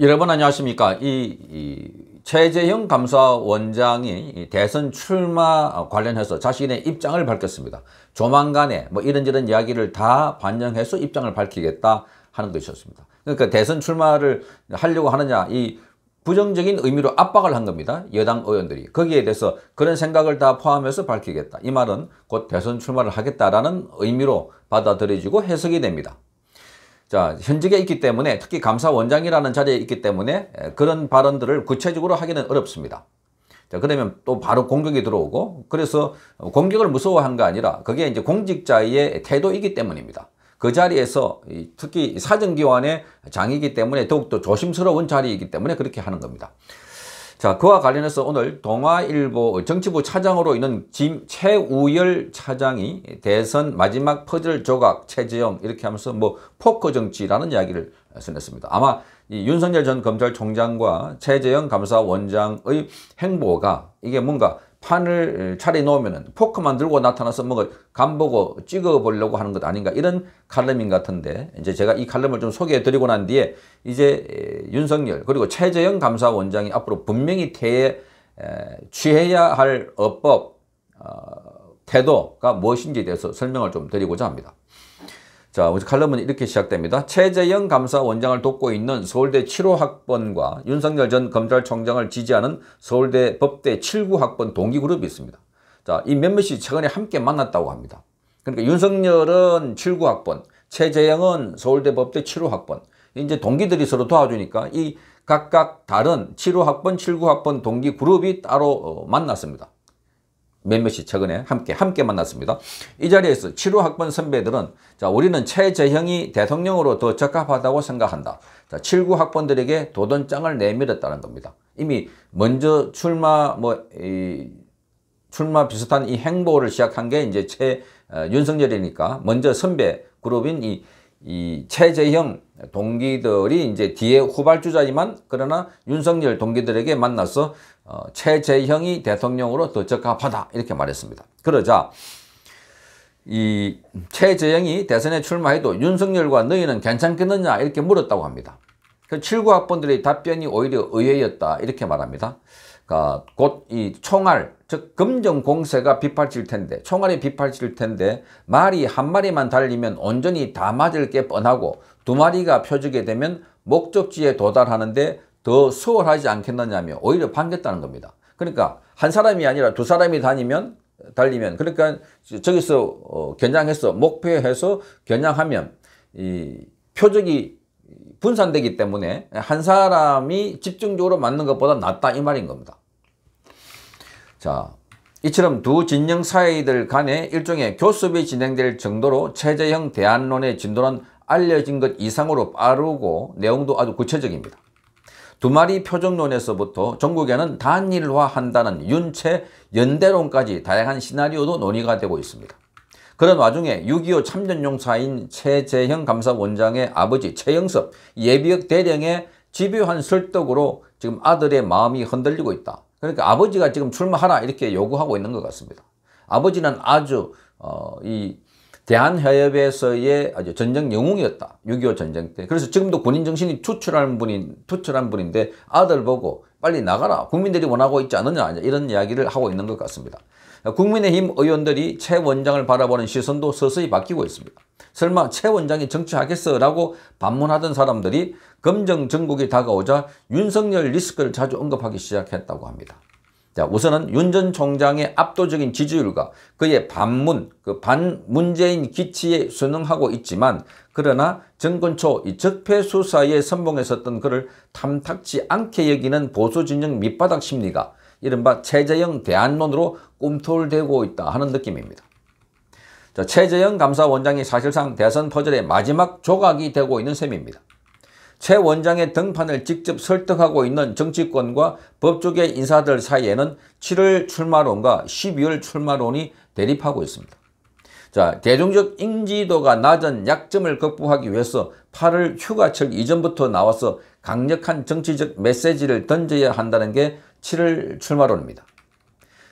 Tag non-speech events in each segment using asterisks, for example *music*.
여러분 안녕하십니까. 이, 이 최재형 감사원장이 대선 출마 관련해서 자신의 입장을 밝혔습니다. 조만간에 뭐 이런저런 이야기를 다 반영해서 입장을 밝히겠다 하는 것이었습니다. 그러니까 대선 출마를 하려고 하느냐 이 부정적인 의미로 압박을 한 겁니다. 여당 의원들이. 거기에 대해서 그런 생각을 다 포함해서 밝히겠다. 이 말은 곧 대선 출마를 하겠다라는 의미로 받아들여지고 해석이 됩니다. 자, 현직에 있기 때문에 특히 감사원장이라는 자리에 있기 때문에 그런 발언들을 구체적으로 하기는 어렵습니다. 자, 그러면 또 바로 공격이 들어오고 그래서 공격을 무서워한 게 아니라 그게 이제 공직자의 태도이기 때문입니다. 그 자리에서 특히 사정기관의 장이기 때문에 더욱더 조심스러운 자리이기 때문에 그렇게 하는 겁니다. 자, 그와 관련해서 오늘 동아일보 정치부 차장으로 있는 김 최우열 차장이 대선 마지막 퍼즐 조각 체제형 이렇게 하면서 뭐 포커 정치라는 이야기를 써냈습니다. 아마 이 윤석열 전 검찰총장과 최재형 감사원장의 행보가 이게 뭔가 판을 차려놓으면 포크만 들고 나타나서 뭔가 간보고 찍어 보려고 하는 것 아닌가 이런 칼럼인 같은데 이제 제가 이 칼럼을 좀 소개해 드리고 난 뒤에 이제 윤석열 그리고 최재형 감사원장이 앞으로 분명히 태에 취해야 할 어법 어, 태도가 무엇인지에 대해서 설명을 좀 드리고자 합니다. 자, 우저 칼럼은 이렇게 시작됩니다. 최재영 감사원장을 돕고 있는 서울대 7호학번과 윤석열 전 검찰총장을 지지하는 서울대 법대 7구학번 동기그룹이 있습니다. 자, 이 몇몇이 최근에 함께 만났다고 합니다. 그러니까 윤석열은 7구학번, 최재영은 서울대 법대 7호학번, 이제 동기들이 서로 도와주니까 이 각각 다른 7호학번, 7구학번 동기 그룹이 따로 어, 만났습니다. 몇몇이 최근에 함께 함께 만났습니다. 이 자리에서 칠구학번 선배들은 자 우리는 최재형이 대통령으로 더 적합하다고 생각한다. 자 79학번들에게 도전장을 내밀었다는 겁니다. 이미 먼저 출마 뭐 이, 출마 비슷한 이 행보를 시작한 게 이제 최 어, 윤석열이니까 먼저 선배 그룹인 이, 이 최재형 동기들이 이제 뒤에 후발주자지만 그러나 윤석열 동기들에게 만나서 어, 최재형이 대통령으로 더 적합하다 이렇게 말했습니다. 그러자 이 최재형이 대선에 출마해도 윤석열과 너희는 괜찮겠느냐 이렇게 물었다고 합니다. 그 7구 학번들의 답변이 오히려 의외였다 이렇게 말합니다. 그러니까 곧 이 총알 즉 검정 공세가 비팔칠 텐데 총알이 비팔칠 텐데 말이 한 마리만 달리면 온전히 다 맞을 게 뻔하고 두 마리가 펴지게 되면 목적지에 도달하는데 더 수월하지 않겠느냐며 오히려 반겼다는 겁니다. 그러니까 한 사람이 아니라 두 사람이 다니면 달리면 그러니까 저기서 어, 겨냥해서 목표해서 겨냥하면 이 표적이 분산되기 때문에 한 사람이 집중적으로 맞는 것보다 낫다 이 말인 겁니다. 자, 이처럼 두 진영 사이들 간에 일종의 교습이 진행될 정도로 체제형 대안론의 진도는 알려진 것 이상으로 빠르고 내용도 아주 구체적입니다. 두 마리 표정론에서부터 전국에는 단일화한다는 윤체 연대론까지 다양한 시나리오도 논의가 되고 있습니다. 그런 와중에 6.25 참전용사인 최재형 감사원장의 아버지 최영섭 예비역 대령의 집요한 설득으로 지금 아들의 마음이 흔들리고 있다. 그러니까 아버지가 지금 출마하라 이렇게 요구하고 있는 것 같습니다. 아버지는 아주 어, 이 대한해협에서의 아주 전쟁 영웅이었다. 6.25 전쟁 때. 그래서 지금도 군인 정신이 투출한 분인, 투출한 분인데 아들 보고 빨리 나가라. 국민들이 원하고 있지 않느냐. 이런 이야기를 하고 있는 것 같습니다. 국민의힘 의원들이 최 원장을 바라보는 시선도 서서히 바뀌고 있습니다. 설마 최 원장이 정치하겠어라고 반문하던 사람들이 검정 정국이 다가오자 윤석열 리스크를 자주 언급하기 시작했다고 합니다. 자, 우선은 윤 전 총장의 압도적인 지지율과 그의 반문, 그 반문재인 기치에 순응하고 있지만 그러나 정권 초이 적폐 수사에 선봉했었던 그를 탐탁지 않게 여기는 보수 진영 밑바닥 심리가 이른바 최재형 대안론으로 꿈틀대고 있다 하는 느낌입니다. 자, 최재형 감사원장이 사실상 대선 퍼즐의 마지막 조각이 되고 있는 셈입니다. 최 원장의 등판을 직접 설득하고 있는 정치권과 법조계 인사들 사이에는 7월 출마론과 12월 출마론이 대립하고 있습니다. 자, 대중적 인지도가 낮은 약점을 극복하기 위해서 8월 휴가철 이전부터 나와서 강력한 정치적 메시지를 던져야 한다는 게 7월 출마론입니다.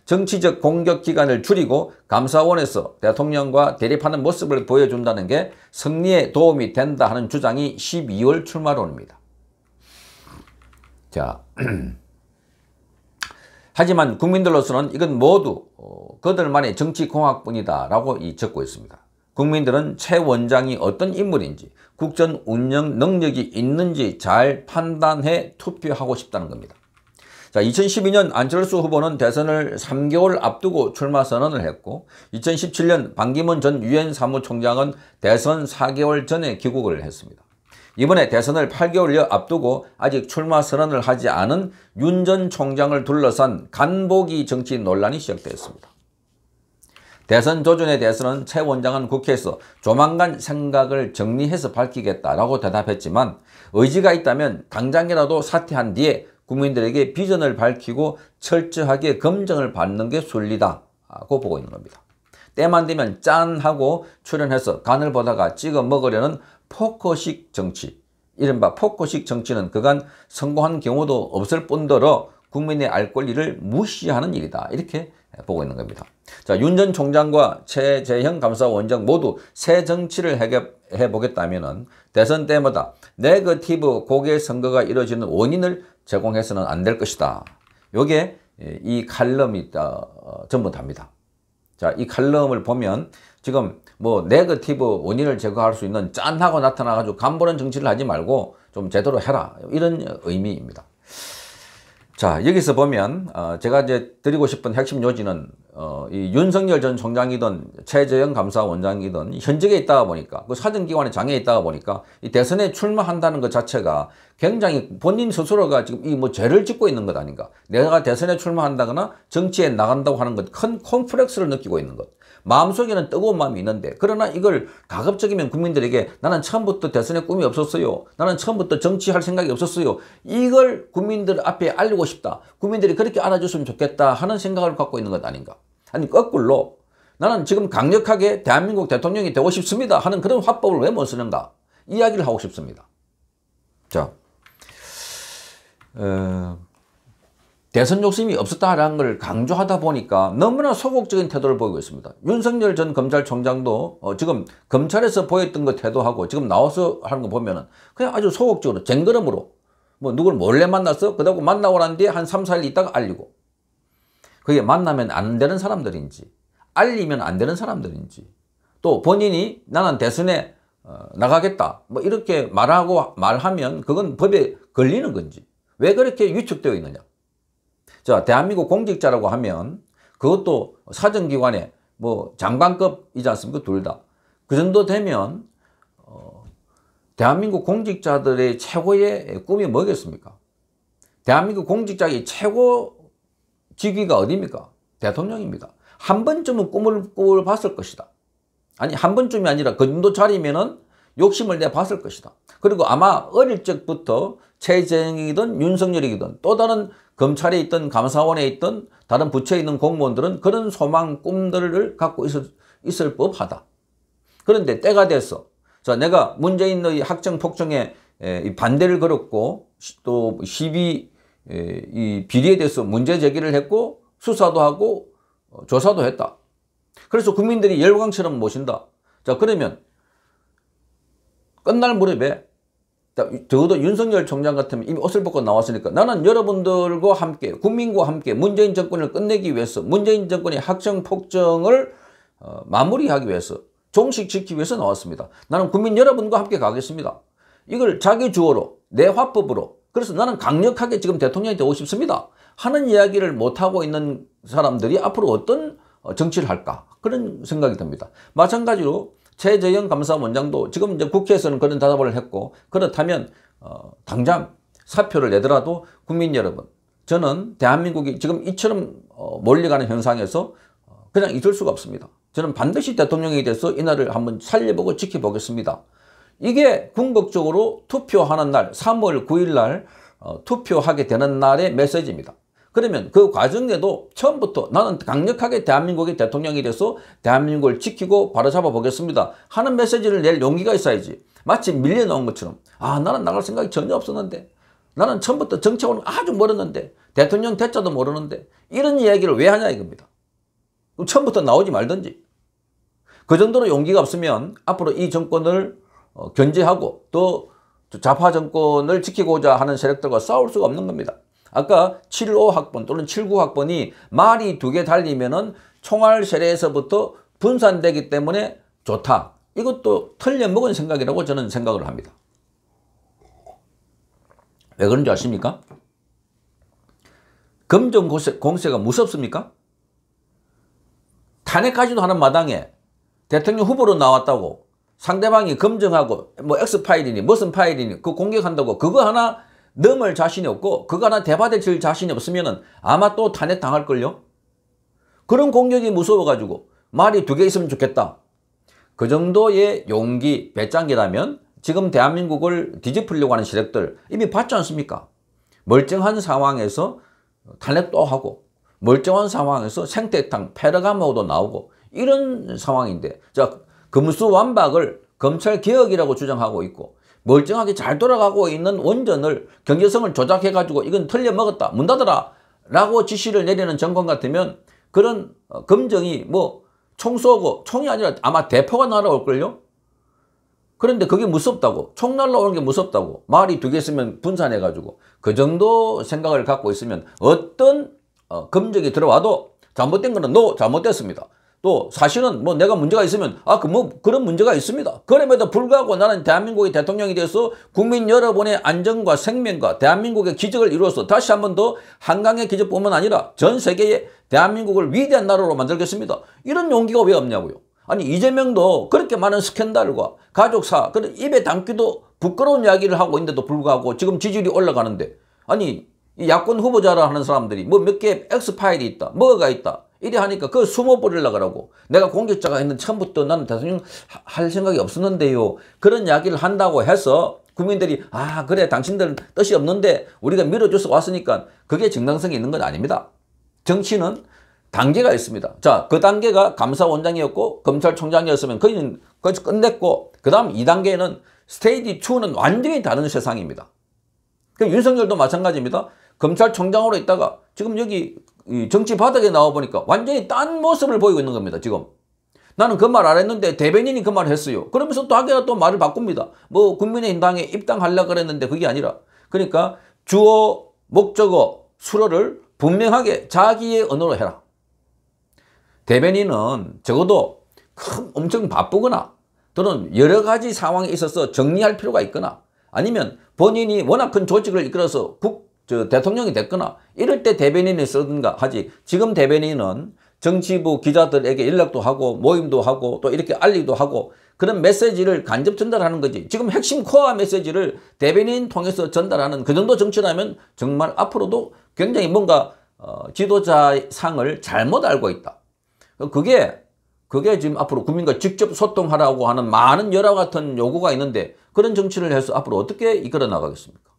정치적 공격 기간을 줄이고 감사원에서 대통령과 대립하는 모습을 보여준다는 게 승리에 도움이 된다 하는 주장이 12월 출마론입니다. 자, *clears throat* 하지만 국민들로서는 이건 모두 어, 그들만의 정치공학뿐이다 라고 적고 있습니다. 국민들은 최 원장이 어떤 인물인지 국전 운영 능력이 있는지 잘 판단해 투표하고 싶다는 겁니다. 자, 2012년 안철수 후보는 대선을 3개월 앞두고 출마 선언을 했고 2017년 반기문 전 유엔 사무총장은 대선 4개월 전에 귀국을 했습니다. 이번에 대선을 8개월여 앞두고 아직 출마 선언을 하지 않은 윤 전 총장을 둘러싼 간보기 정치 논란이 시작됐습니다. 대선 조준에 대해서는 최 원장은 국회에서 조만간 생각을 정리해서 밝히겠다라고 대답했지만 의지가 있다면 당장이라도 사퇴한 뒤에 국민들에게 비전을 밝히고 철저하게 검증을 받는 게 순리다고 보고 있는 겁니다. 때만 되면 짠 하고 출연해서 간을 보다가 찍어 먹으려는 포커식 정치 이른바 포커식 정치는 그간 성공한 경우도 없을 뿐더러 국민의 알 권리를 무시하는 일이다 이렇게 보고 있는 겁니다. 자, 윤 전 총장과 최재형 감사원장 모두 새 정치를 해보겠다면 대선 때마다 네거티브 고개 선거가 이루어지는 원인을 제공해서는 안 될 것이다. 요게 예, 이 칼럼이 다, 어, 전부 답니다. 자, 이 칼럼을 보면 지금 뭐 네거티브 원인을 제거할 수 있는 짠하고 나타나가지고 간보는 정치를 하지 말고 좀 제대로 해라. 이런 의미입니다. 자, 여기서 보면, 어, 제가 이제 드리고 싶은 핵심 요지는, 어, 이 윤석열 전 총장이든 최재형 감사원장이든 현직에 있다 보니까, 그 사정기관의 장에 있다 보니까, 이 대선에 출마한다는 것 자체가 굉장히 본인 스스로가 지금 이 뭐 죄를 짓고 있는 것 아닌가. 내가 대선에 출마한다거나 정치에 나간다고 하는 것, 큰 콤플렉스를 느끼고 있는 것. 마음속에는 뜨거운 마음이 있는데 그러나 이걸 가급적이면 국민들에게 나는 처음부터 대선의 꿈이 없었어요. 나는 처음부터 정치할 생각이 없었어요. 이걸 국민들 앞에 알리고 싶다. 국민들이 그렇게 안아줬으면 좋겠다 하는 생각을 갖고 있는 것 아닌가. 아니 거꾸로 나는 지금 강력하게 대한민국 대통령이 되고 싶습니다 하는 그런 화법을 왜 못 쓰는가 이야기를 하고 싶습니다. 자, 어... 대선 욕심이 없었다라는 걸 강조하다 보니까 너무나 소극적인 태도를 보이고 있습니다. 윤석열 전 검찰총장도 어 지금 검찰에서 보였던 그 태도하고 지금 나와서 하는 거 보면은 그냥 아주 소극적으로 쟁거름으로 뭐 누굴 몰래 만나서 그다고 만나고 난 뒤에 한 3, 4일 있다가 알리고 그게 만나면 안 되는 사람들인지 알리면 안 되는 사람들인지 또 본인이 나는 대선에 어 나가겠다 뭐 이렇게 말하고 말하면 그건 법에 걸리는 건지 왜 그렇게 위축되어 있느냐 자, 대한민국 공직자라고 하면 그것도 사정기관에 뭐 장관급이지 않습니까? 둘 다. 그 정도 되면 어, 대한민국 공직자들의 최고의 꿈이 뭐겠습니까? 대한민국 공직자의 최고 직위가 어디입니까? 대통령입니다. 한 번쯤은 꿈을 꿔봤을 것이다. 아니 한 번쯤이 아니라 그 정도 자리면은 욕심을 내봤을 것이다. 그리고 아마 어릴 적부터 최재형이든 윤석열이든 또 다른 검찰에 있던 감사원에 있던 다른 부처에 있는 공무원들은 그런 소망 꿈들을 갖고 있을, 있을 법하다. 그런데 때가 됐어. 자, 내가 문재인의 학정 폭정에 반대를 걸었고 또 시비 이 비리에 대해서 문제 제기를 했고 수사도 하고 어, 조사도 했다. 그래서 국민들이 열광처럼 모신다. 자, 그러면 끝날 무렵에 적어도 윤석열 총장 같으면 이미 옷을 벗고 나왔으니까 나는 여러분들과 함께 국민과 함께 문재인 정권을 끝내기 위해서 문재인 정권의 학정 폭정을 어, 마무리하기 위해서 종식시키기 위해서 나왔습니다. 나는 국민 여러분과 함께 가겠습니다. 이걸 자기 주어로 내 화법으로 그래서 나는 강력하게 지금 대통령이 되고 싶습니다. 하는 이야기를 못하고 있는 사람들이 앞으로 어떤 어, 정치를 할까 그런 생각이 듭니다. 마찬가지로 최재형 감사원장도 지금 이제 국회에서는 그런 답답을 했고 그렇다면 어, 당장 사표를 내더라도 국민 여러분 저는 대한민국이 지금 이처럼 어, 몰려가는 현상에서 어, 그냥 잊을 수가 없습니다. 저는 반드시 대통령에대해서이 날을 한번 살려보고 지켜보겠습니다. 이게 궁극적으로 투표하는 날 3월 9일 날 어, 투표하게 되는 날의 메시지입니다. 그러면 그 과정에도 처음부터 나는 강력하게 대한민국의 대통령이 돼서 대한민국을 지키고 바로잡아 보겠습니다 하는 메시지를 낼 용기가 있어야지 마치 밀려놓은 것처럼 아 나는 나갈 생각이 전혀 없었는데 나는 처음부터 정책은 아주 모르는데 대통령 대자도 모르는데 이런 이야기를 왜 하냐 이겁니다 처음부터 나오지 말든지 그 정도로 용기가 없으면 앞으로 이 정권을 어, 견제하고 또 좌파 정권을 지키고자 하는 세력들과 싸울 수가 없는 겁니다 아까 75학번 또는 79학번이 말이 두 개 달리면은 총알 세례에서부터 분산되기 때문에 좋다. 이것도 틀려먹은 생각이라고 저는 생각을 합니다. 왜 그런지 아십니까? 검정 공세가 무섭습니까? 탄핵까지도 하는 마당에 대통령 후보로 나왔다고 상대방이 검증하고 뭐 X파일이니 무슨 파일이니 그 공격한다고 그거 하나 넘을 자신이 없고 그가 나 대바대 질 자신이 없으면 아마 또 탄핵당할걸요? 그런 공격이 무서워가지고 말이 두 개 있으면 좋겠다. 그 정도의 용기, 배짱기라면 지금 대한민국을 뒤집으려고 하는 세력들 이미 봤지 않습니까? 멀쩡한 상황에서 탄핵도 하고 멀쩡한 상황에서 생태탕, 페르가모도 나오고 이런 상황인데 자 금수완박을 검찰개혁이라고 주장하고 있고 멀쩡하게 잘 돌아가고 있는 원전을 경제성을 조작해가지고 이건 틀려먹었다. 문 닫아라. 라고 지시를 내리는 정권 같으면 그런 어, 검정이 뭐 총 쏘고 총이 아니라 아마 대포가 날아올걸요? 그런데 그게 무섭다고 총 날라오는 게 무섭다고 말이 두 개 있으면 분산해가지고 그 정도 생각을 갖고 있으면 어떤 어, 검정이 들어와도 잘못된 거는 노 잘못됐습니다. 또 사실은 뭐 내가 문제가 있으면 아 그 뭐 그런 문제가 있습니다. 그럼에도 불구하고 나는 대한민국의 대통령이 돼서 국민 여러분의 안전과 생명과 대한민국의 기적을 이루어서 다시 한 번 더 한강의 기적뿐만 아니라 전 세계의 대한민국을 위대한 나라로 만들겠습니다. 이런 용기가 왜 없냐고요. 아니 이재명도 그렇게 많은 스캔들과 가족사 그런 입에 담기도 부끄러운 이야기를 하고 있는데도 불구하고 지금 지지율이 올라가는데 아니 야권 후보자라 하는 사람들이 뭐 몇 개의 엑스파일이 있다 뭐가 있다 이래 하니까 그 숨어버리려고 그러고 내가 공격자가 있는 처음부터 나는 대통령 할 생각이 없었는데요. 그런 이야기를 한다고 해서 국민들이 아 그래 당신들은 뜻이 없는데 우리가 밀어줘서 왔으니까 그게 정당성이 있는 건 아닙니다. 정치는 단계가 있습니다. 자, 그 단계가 감사원장이었고 검찰총장이었으면 그는 거기서 끝냈고 그 다음 2단계는 스테이지 2는 완전히 다른 세상입니다. 그 윤석열도 마찬가지입니다. 검찰총장으로 있다가 지금 여기 정치 바닥에 나와보니까 완전히 딴 모습을 보이고 있는 겁니다. 지금. 나는 그 말 안 했는데 대변인이 그 말을 했어요. 그러면서 또 하기가 또 말을 바꿉니다. 뭐 국민의힘당에 입당하려고 그랬는데 그게 아니라 그러니까 주어, 목적어, 수로를 분명하게 자기의 언어로 해라. 대변인은 적어도 큰 엄청 바쁘거나 또는 여러 가지 상황에 있어서 정리할 필요가 있거나 아니면 본인이 워낙 큰 조직을 이끌어서 국저 대통령이 됐거나 이럴 때 대변인을 쓰든가 하지 지금 대변인은 정치부 기자들에게 연락도 하고 모임도 하고 또 이렇게 알리도 기 하고 그런 메시지를 간접 전달하는 거지 지금 핵심 코어 메시지를 대변인 통해서 전달하는 그 정도 정치라면 정말 앞으로도 굉장히 뭔가 어, 지도자 상을 잘못 알고 있다 그 그게 그게 지금 앞으로 국민과 직접 소통하라고 하는 많은 여러 같은 요구가 있는데 그런 정치를 해서 앞으로 어떻게 이끌어 나가겠습니까?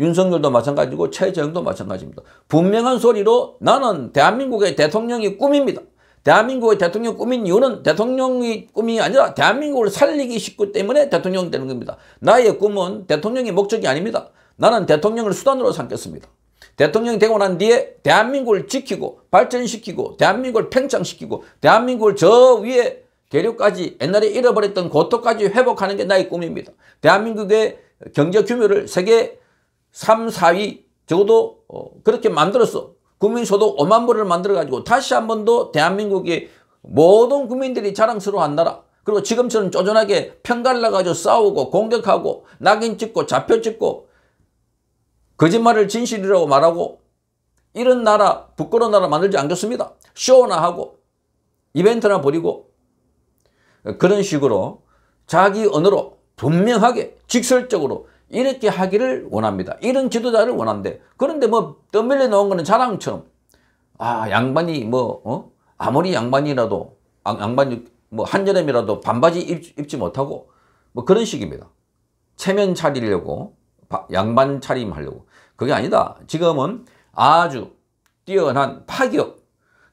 윤석열도 마찬가지고 최재형도 마찬가지입니다. 분명한 소리로 나는 대한민국의 대통령이 꿈입니다. 대한민국의 대통령 꿈인 이유는 대통령의 꿈이 아니라 대한민국을 살리기 싶기 때문에 대통령 되는 겁니다. 나의 꿈은 대통령의 목적이 아닙니다. 나는 대통령을 수단으로 삼겠습니다. 대통령이 되고 난 뒤에 대한민국을 지키고 발전시키고 대한민국을 팽창시키고 대한민국을 저 위에 계류까지 옛날에 잃어버렸던 고토까지 회복하는 게 나의 꿈입니다. 대한민국의 경제 규모를 세계 3, 4위 적어도 어, 그렇게 만들었어. 국민소득 5만 불을 만들어가지고 다시 한 번 더대한민국이 모든 국민들이 자랑스러워한 나라. 그리고 지금처럼 쪼전하게 편갈 라가지고 싸우고 공격하고 낙인 찍고 좌표 찍고 거짓말을 진실이라고 말하고 이런 나라 부끄러운 나라 만들지 않겠습니다. 쇼나 하고 이벤트나 버리고 그런 식으로 자기 언어로 분명하게 직설적으로 이렇게 하기를 원합니다. 이런 지도자를 원한대. 그런데 뭐 떠밀려 놓은 거는 자랑처럼 아 양반이 뭐 어? 아무리 양반이라도 아, 양반이 뭐 한여름이라도 반바지 입, 지 못하고 뭐 그런 식입니다. 체면 차리려고 양반 차림하려고 그게 아니다. 지금은 아주 뛰어난 파격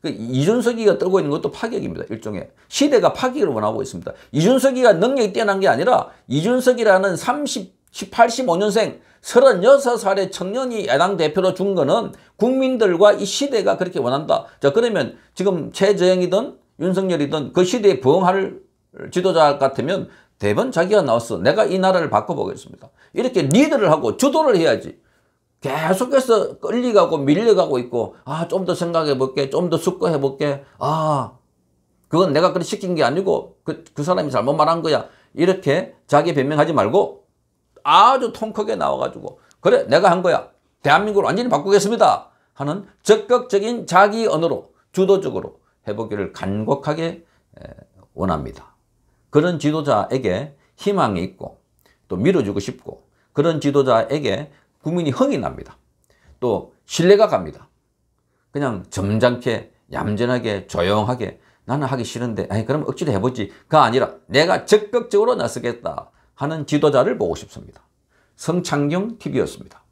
그 이준석이가 떨고 있는 것도 파격입니다. 일종의 시대가 파격을 원하고 있습니다. 이준석이가 능력이 뛰어난 게 아니라 이준석이라는 30 1885년생 36살의 청년이 야당 대표로 준 거는 국민들과 이 시대가 그렇게 원한다. 자 그러면 지금 최재형이든 윤석열이든 그 시대에 부응할 지도자 같으면 대번 자기가 나왔어. 내가 이 나라를 바꿔보겠습니다. 이렇게 리드를 하고 주도를 해야지. 계속해서 끌리가고 밀려가고 있고 아좀 더 생각해볼게. 좀 더 숙고해볼게. 아 그건 내가 그렇게 시킨 게 아니고 그, 그 사람이 잘못 말한 거야. 이렇게 자기 변명하지 말고 아주 통크게 나와가지고 그래 내가 한 거야. 대한민국을 완전히 바꾸겠습니다. 하는 적극적인 자기 언어로 주도적으로 해보기를 간곡하게 원합니다. 그런 지도자에게 희망이 있고 또 밀어주고 싶고 그런 지도자에게 국민이 흥이 납니다. 또 신뢰가 갑니다. 그냥 점잖게 얌전하게 조용하게 나는 하기 싫은데 아니 그럼 억지로 해보지가 아니라 내가 적극적으로 나서겠다. 하는 지도자를 보고 싶습니다. 성창경 TV였습니다.